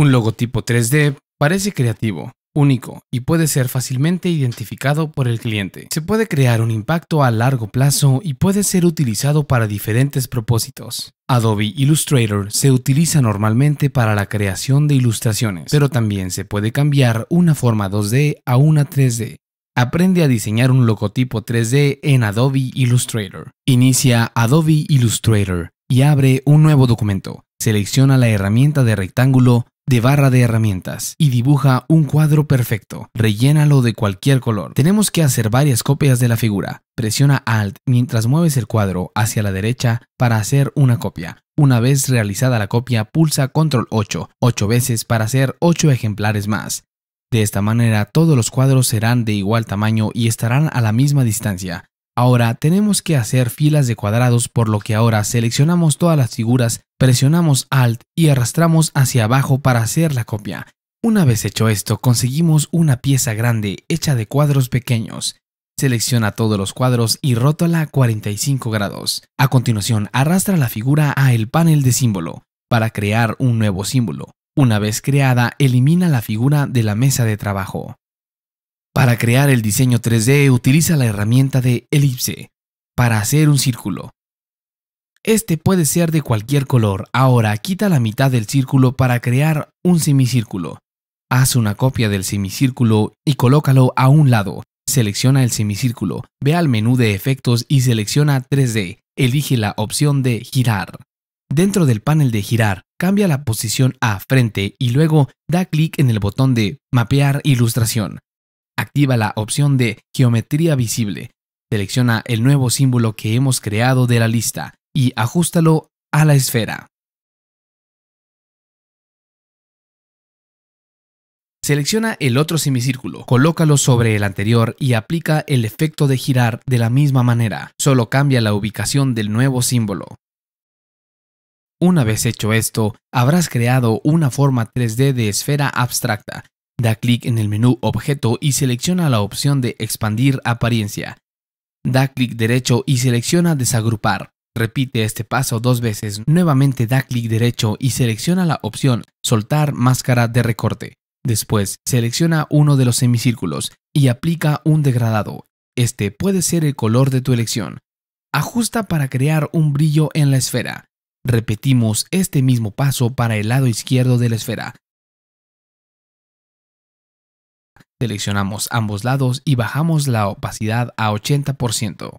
Un logotipo 3D parece creativo, único y puede ser fácilmente identificado por el cliente. Se puede crear un impacto a largo plazo y puede ser utilizado para diferentes propósitos. Adobe Illustrator se utiliza normalmente para la creación de ilustraciones, pero también se puede cambiar una forma 2D a una 3D. Aprende a diseñar un logotipo 3D en Adobe Illustrator. Inicia Adobe Illustrator y abre un nuevo documento. Selecciona la herramienta de rectángulo de barra de herramientas y dibuja un cuadro perfecto. Rellénalo de cualquier color. Tenemos que hacer varias copias de la figura. Presiona Alt mientras mueves el cuadro hacia la derecha para hacer una copia. Una vez realizada la copia, pulsa Control 8, 8 veces para hacer 8 ejemplares más. De esta manera todos los cuadros serán de igual tamaño y estarán a la misma distancia. Ahora tenemos que hacer filas de cuadrados por lo que ahora seleccionamos todas las figuras, presionamos Alt y arrastramos hacia abajo para hacer la copia. Una vez hecho esto, conseguimos una pieza grande hecha de cuadros pequeños. Selecciona todos los cuadros y rótala a 45 grados. A continuación, arrastra la figura a el panel de símbolo para crear un nuevo símbolo. Una vez creada, elimina la figura de la mesa de trabajo. Para crear el diseño 3D utiliza la herramienta de elipse para hacer un círculo. Este puede ser de cualquier color. Ahora quita la mitad del círculo para crear un semicírculo. Haz una copia del semicírculo y colócalo a un lado. Selecciona el semicírculo, ve al menú de efectos y selecciona 3D. Elige la opción de girar. Dentro del panel de girar, cambia la posición a frente y luego da clic en el botón de mapear ilustración. Activa la opción de Geometría visible. Selecciona el nuevo símbolo que hemos creado de la lista y ajustalo a la esfera. Selecciona el otro semicírculo, colócalo sobre el anterior y aplica el efecto de girar de la misma manera, solo cambia la ubicación del nuevo símbolo. Una vez hecho esto, habrás creado una forma 3D de esfera abstracta Da clic en el menú Objeto y selecciona la opción de Expandir apariencia. Da clic derecho y selecciona Desagrupar. Repite este paso dos veces. Nuevamente da clic derecho y selecciona la opción Soltar máscara de recorte. Después, selecciona uno de los semicírculos y aplica un degradado. Este puede ser el color de tu elección. Ajusta para crear un brillo en la esfera. Repetimos este mismo paso para el lado izquierdo de la esfera. Seleccionamos ambos lados y bajamos la opacidad a 80%.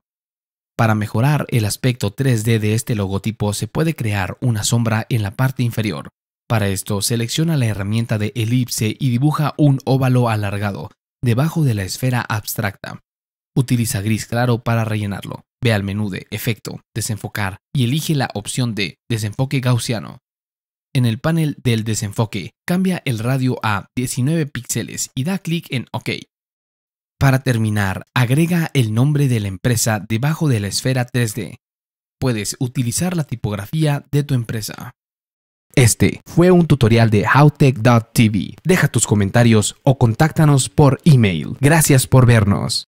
Para mejorar el aspecto 3D de este logotipo se puede crear una sombra en la parte inferior. Para esto selecciona la herramienta de elipse y dibuja un óvalo alargado debajo de la esfera abstracta. Utiliza gris claro para rellenarlo. Ve al menú de Efecto, Desenfocar y elige la opción de Desenfoque gaussiano. En el panel del desenfoque, cambia el radio a 19 píxeles y da clic en OK. Para terminar, agrega el nombre de la empresa debajo de la esfera 3D. Puedes utilizar la tipografía de tu empresa. Este fue un tutorial de howtech.tv. Deja tus comentarios o contáctanos por email. Gracias por vernos.